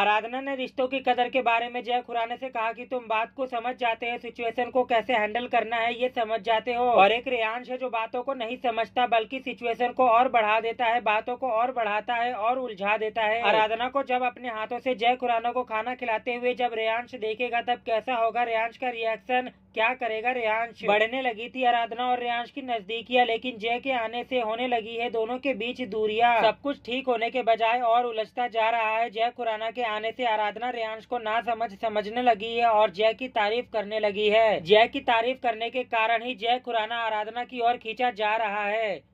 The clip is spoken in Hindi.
आराधना ने रिश्तों की कदर के बारे में जय खुराना से कहा कि तुम बात को समझ जाते हो सिचुएशन को कैसे हैंडल करना है ये समझ जाते हो और एक रेयांश है जो बातों को नहीं समझता बल्कि सिचुएशन को और बढ़ा देता है बातों को और बढ़ाता है और उलझा देता है आराधना को जब अपने हाथों से जय खुराना को खाना खिलाते हुए जब रेहांश देखेगा तब कैसा होगा रेहांश का रिएक्शन क्या करेगा रेयांश बढ़ने लगी थी आराधना और रेयांश की नजदीकियां लेकिन जय के आने से होने लगी है दोनों के बीच दूरियां सब कुछ ठीक होने के बजाय और उलझता जा रहा है जय खुराना के आने से आराधना रेयांश को ना समझ समझने लगी है और जय की तारीफ करने लगी है जय की तारीफ करने के कारण ही जय खुराना आराधना की ओर खींचा जा रहा है